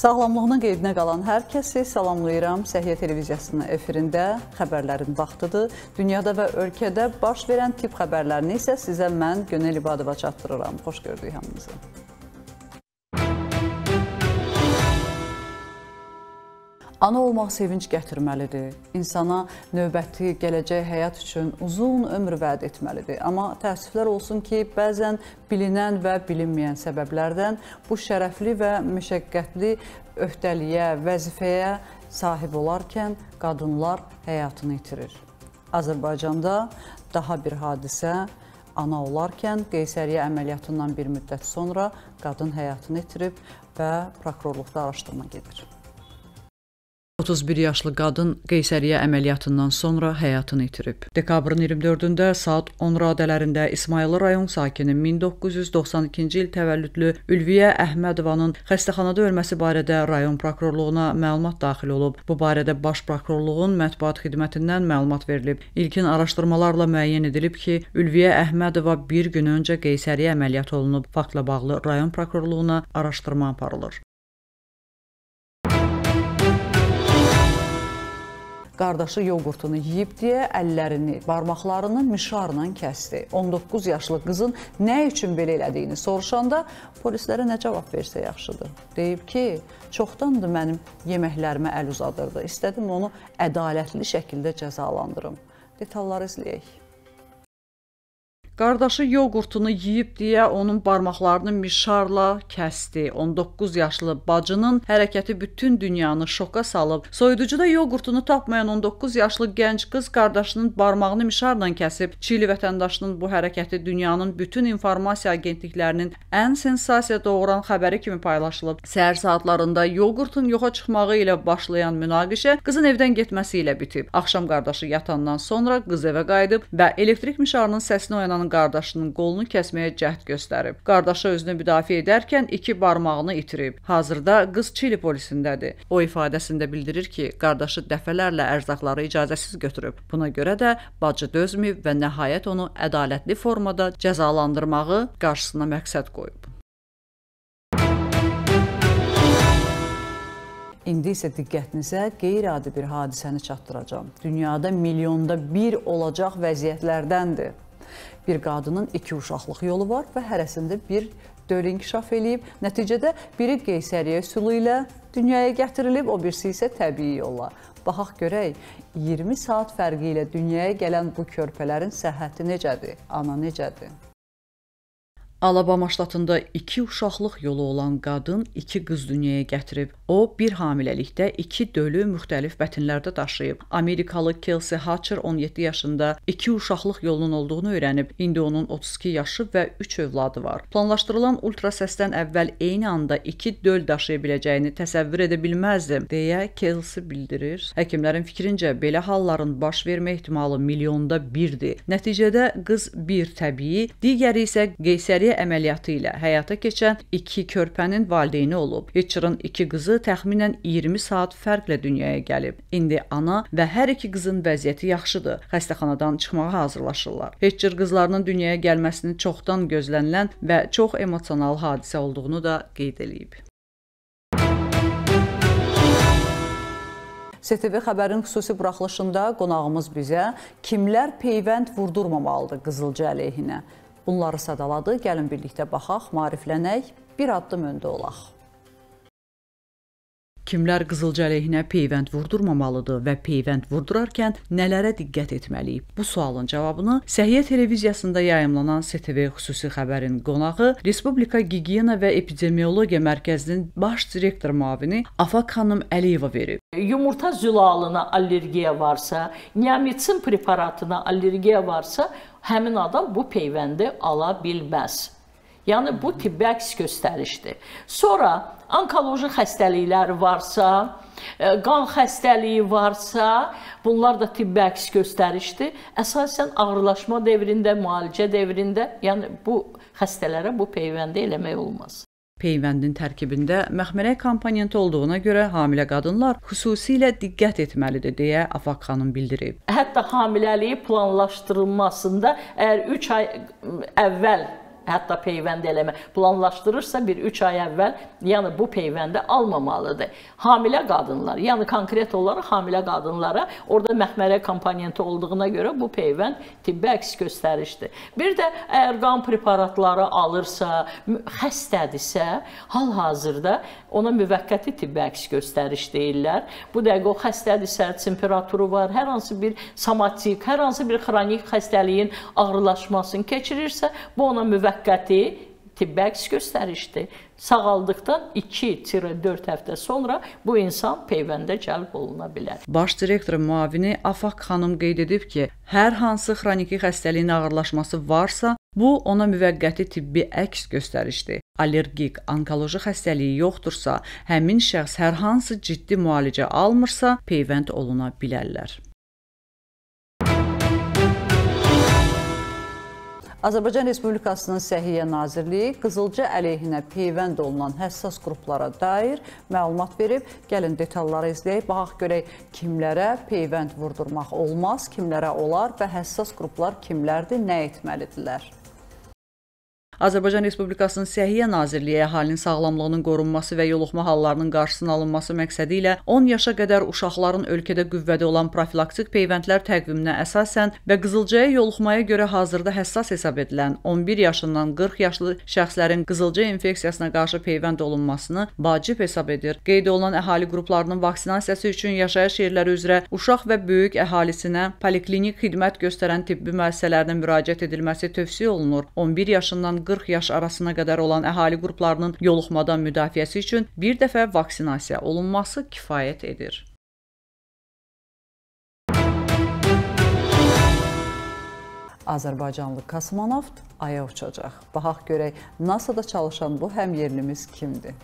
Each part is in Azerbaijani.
Sağlamlığına qeydinə qalan hər kəsi salamlayıram. Səhiyyə televiziyasının efirində xəbərlərin vaxtıdır. Dünyada və ölkədə baş verən tibb xəbərlərini isə sizə mən Gönel İbadova çatdırıram. Xoş gördük hamınızı. Ana olmaq sevinc gətirməlidir. İnsana növbəti gələcək həyat üçün uzun ömür vəd etməlidir. Amma təəssüflər olsun ki, bəzən bilinən və bilinməyən səbəblərdən bu şərəfli və məşəqqətli öhdəliyə, vəzifəyə sahib olarkən qadınlar həyatını itirir. Azərbaycanda daha bir hadisə ana olarkən qeysəriyyə əməliyyatından bir müddət sonra qadın həyatını itirib və prokurorluqda araşdırma gedir. 31 yaşlı qadın qeysəriyyə əməliyyatından sonra həyatını itirib. Dekabrın 24-də saat 10 radələrində İsmayıllı rayon sakini 1992-ci il təvəllüdlü Ülviyə Əhmədovanın xəstəxanada ölməsi barədə rayon prokurorluğuna məlumat daxil olub. Bu barədə Baş prokurorluğun mətbuat xidmətindən məlumat verilib. İlkin araşdırmalarla müəyyən edilib ki, Ülviyə Əhmədova bir gün öncə qeysəriyyə əməliyyat olunub. Faktla bağlı rayon prokurorluğuna araşdırma aparılır. qardaşı yoğurtunu yeyib deyə əllərini, barmaqlarını mişarla kəsdi. 19 yaşlı qızın nə üçün belə elədiyini soruşanda polislərə nə cavab versə yaxşıdır. Deyib ki, çoxdandır mənim yeməklərimə əl uzadırdı. İstədim onu ədalətli şəkildə cəzalandırım. Detalları izləyək. Qardaşı yoğurtunu yeyib deyə onun barmaqlarını mişarla kəsdi. 19 yaşlı bacının hərəkəti bütün dünyanı şoka salıb. Soyuducuda yoğurtunu tapmayan 19 yaşlı gənc qız qardaşının barmağını mişarla kəsib. Çili vətəndaşının bu hərəkəti dünyanın bütün informasiya agentliklərinin ən sensasiya doğuran xəbəri kimi paylaşılıb. Səhər saatlarında yoğurtun yoxa çıxmağı ilə başlayan münaqişə qızın evdən getməsi ilə bitib. Axşam qardaşı yatandan sonra qız evə qayıdıb və elektrik mişarının səsini oyanan olan qardaşının qolunu kəsməyə cəhd göstərib. Qardaşı özünü müdafiə edərkən iki barmağını itirib. Hazırda qız Çili polisindədir. O ifadəsində bildirir ki, qardaşı dəfələrlə ərzaqları icazəsiz götürüb. Buna görə də bacı dözməyib və nəhayət onu ədalətli formada cəzalandırmağı qarşısına məqsəd qoyub. İndi isə diqqətinizə qeyri-adi bir hadisəni çatdıracağam. Dünyada milyonda bir olacaq vəziyyətlərdəndir. Bir qadının iki uşaqlıq yolu var və hərəsində bir döl inkişaf eləyib. Nəticədə biri qeysəriyyə üsulu ilə dünyaya gətirilib, o birisi isə təbii yolla. Baxaq görək, 20 saat fərqi ilə dünyaya gələn bu körpələrin səhhəti necədir, ana necədir? Alabama ştatında iki uşaqlıq yolu olan qadın iki qız dünyaya gətirib. O, bir hamiləlikdə iki dölü müxtəlif bətnlərdə daşıyıb. Amerikalı Kelsey Hatcher 17 yaşında iki uşaqlıq yolunun olduğunu öyrənib. İndi onun 32 yaşı və 3 övladı var. Planlaşdırılan ultrasəsdən əvvəl eyni anda iki döl daşıya biləcəyini təsəvvür edə bilməzdim, deyə Kelsey bildirir. Həkimlərin fikrincə belə halların baş vermə ehtimalı milyonda 1-dir. Nəticədə qız bir təbii, digəri isə qeysəri ürəyi əməliyyatı ilə həyata keçən 2 körpənin valideyni olub. Hitcherin 2 qızı təxminən 20 saat fərqlə dünyaya gəlib. İndi ana və hər iki qızın vəziyyəti yaxşıdır. Xəstəxanadan çıxmağa hazırlaşırlar. Hitcher qızlarının dünyaya gəlməsini çoxdan gözlənilən və çox emosional hadisə olduğunu da qeyd eləyib. STV xəbərin xüsusi buraxılışında qonağımız bizə kimlər peyvənd vurdurmamalıdır qızılcı əleyhinə? Bunları sadaladı. Gəlin birlikdə baxaq, mariflənək, bir addım öndə olaq. Kimlər qızılca əleyhinə peyvənd vurdurmamalıdır və peyvənd vurdurarkən nələrə diqqət etməliyik? Bu sualın cavabını Səhiyyə televiziyasında yayımlanan STV xüsusi xəbərin qonağı Respublika Gigiyena və Epidemiologiya Mərkəzinin baş direktor müavini Afaq xanım Əliyeva verib. Yumurta zülalına allergiya varsa, niamitsin preparatına allergiya varsa, həmin adam bu peyvəndi ala bilməz. Yəni bu tibbi əks göstərişdir. Sonra onkoloji xəstəliklər varsa, e, qan xəstəliyi varsa, bunlar da tibbi əks göstərişdir. Əsasən ağırlaşma dövründə, müalicə dövründə, yəni bu xəstələrə bu peyvəndi eləmək olmaz. Peyvəndin tərkibində məxmərə komponenti olduğuna görə hamilə qadınlar xüsusilə diqqət etməlidir deyə Afaq xanım bildirib. Hətta hamiləliyi planlaşdırılmasında əgər 3 ay əvvəl hətta peyvənd eləmə planlaşdırırsa bir 3 ay əvvəl, yəni bu peyvəndi almamalıdır. Hamilə qadınlar, yəni konkret olaraq hamilə qadınlara orada məxmərə komponenti olduğuna görə bu peyvənd tibbi əks göstərişdir. Bir də əgər qan preparatları alırsa, xəstədirsə, hal-hazırda ona müvəqqəti tibbi əks göstəriş deyirlər. Bu dəqiqə o xəstədirsə, temperaturu var, hər hansı bir somatik, hər hansı bir xronik xəstəliyin ağırlaşmasını keçirirsə, bu ona müvəqqəti müvəqqəti tibbi əks göstərişdir. Sağaldıqdan 2-4 həftə sonra bu insan peyvəndə cəlb oluna bilər. Baş direktorun müavini Afaq xanım qeyd edib ki, hər hansı xroniki xəstəliyin ağırlaşması varsa, bu ona müvəqqəti tibbi əks göstərişdir. Allergik, onkoloji xəstəliyi yoxdursa, həmin şəxs hər hansı ciddi müalicə almırsa, peyvənd oluna bilərlər. Azərbaycan Respublikasının Səhiyyə Nazirliyi qızılca əleyhinə peyvənd olunan həssas qruplara dair məlumat verib. Gəlin detalları izləyək. Baxaq görək kimlərə peyvənd vurdurmaq olmaz, kimlərə olar və həssas qruplar kimlərdir, nə etməlidirlər? Azərbaycan Respublikasının Səhiyyə Nazirliyi əhalinin sağlamlığının qorunması və yoluxma hallarının qarşısının alınması məqsədi ilə 10 yaşa qədər uşaqların ölkədə qüvvədə olan profilaktik peyvəndlər təqviminə əsasən və qızılcaya yoluxmaya görə hazırda həssas hesab edilən 11 yaşından 40 yaşlı şəxslərin qızılca infeksiyasına qarşı peyvənd olunmasını vacib hesab edir. Qeyd olunan əhali qruplarının vaksinasiyası üçün yaşayış yerləri üzrə uşaq və böyük əhalisinə poliklinik xidmət göstərən tibbi müəssisələrinə müraciət edilməsi tövsiyə olunur. 11 yaşından 40 yaş arasına qədər olan əhali qruplarının yoluxmadan müdafiəsi üçün bir dəfə vaksinasiya olunması kifayət edir. Azərbaycanlı kosmonavt aya uçacaq. Baxaq görək, NASA-da çalışan bu həmyerlimiz kimdir?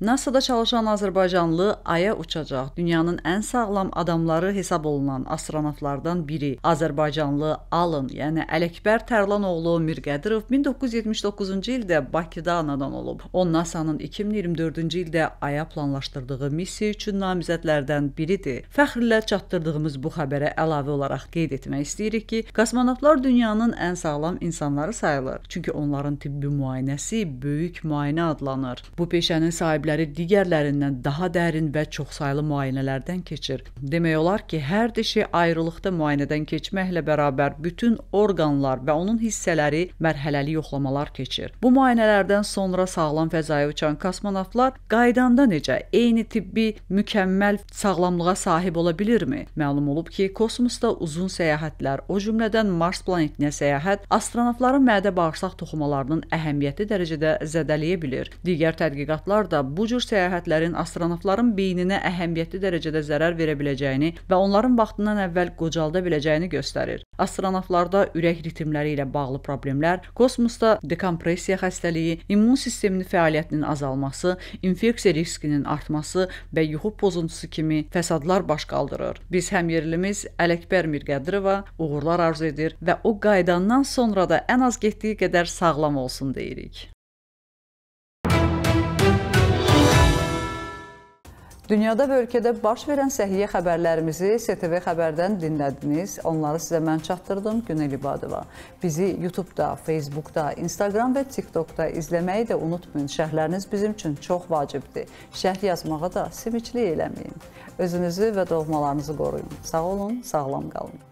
NASA-da çalışan azərbaycanlı aya uçacaq. Dünyanın ən sağlam adamları hesab olunan astronavtlardan biri azərbaycanlı Alın, yəni Ələkbər Tərlanoğlu Mirqədirov 1979-cu ildə Bakıda anadan olub. O NASA-nın 2024-cü ildə aya planlaşdırdığı missiya üçün namizədlərdən biridir. Fəxrlə çatdırdığımız bu xəbərə əlavə olaraq qeyd etmək istəyirik ki, kosmonavtlar dünyanın ən sağlam insanları sayılır. Çünki onların tibbi müayinəsi böyük müayinə adlanır. Bu peşənin sahibləri sahibləri digərlərindən daha dərin və çoxsaylı müayinələrdən keçir. Demək olar ki, hər dişi ayrılıqda müayinədən keçməklə bərabər bütün orqanlar və onun hissələri mərhələli yoxlamalar keçir. Bu müayinələrdən sonra sağlam fəzaya uçan kosmonavtlar qaydanda necə eyni tibbi mükəmməl sağlamlığa sahib ola bilirmi? Məlum olub ki, kosmosda uzun səyahətlər, o cümlədən Mars planetinə səyahət astronavtların mədə bağırsaq toxumalarının əhəmiyyətli dərəcədə zədələyə bilir. Digər tədqiqatlar da bu bu cür səyahətlərin astronavtların beyninə əhəmiyyətli dərəcədə zərər verə biləcəyini və onların vaxtından əvvəl qocalda biləcəyini göstərir. Astronavtlarda ürək ritmləri ilə bağlı problemlər, kosmosda dekompressiya xəstəliyi, immun sisteminin fəaliyyətinin azalması, infeksiya riskinin artması və yuxu pozuntusu kimi fəsadlar baş qaldırır. Biz həmyerlimiz Ələkbər Mirqədirova uğurlar arzu edir və o qaydandan sonra da ən az getdiyi qədər sağlam olsun deyirik. Dünyada və ölkədə baş verən səhiyyə xəbərlərimizi STV Xəbərdən dinlədiniz. Onları sizə mən çatdırdım Günel İbadova. Bizi YouTube-da, Facebook-da, Instagram və TikTok-da izləməyi də unutmayın. Şərhləriniz bizim üçün çox vacibdir. Şərh yazmağa da simiclik eləməyin. Özünüzü və doğmalarınızı qoruyun. Sağ olun, sağlam qalın.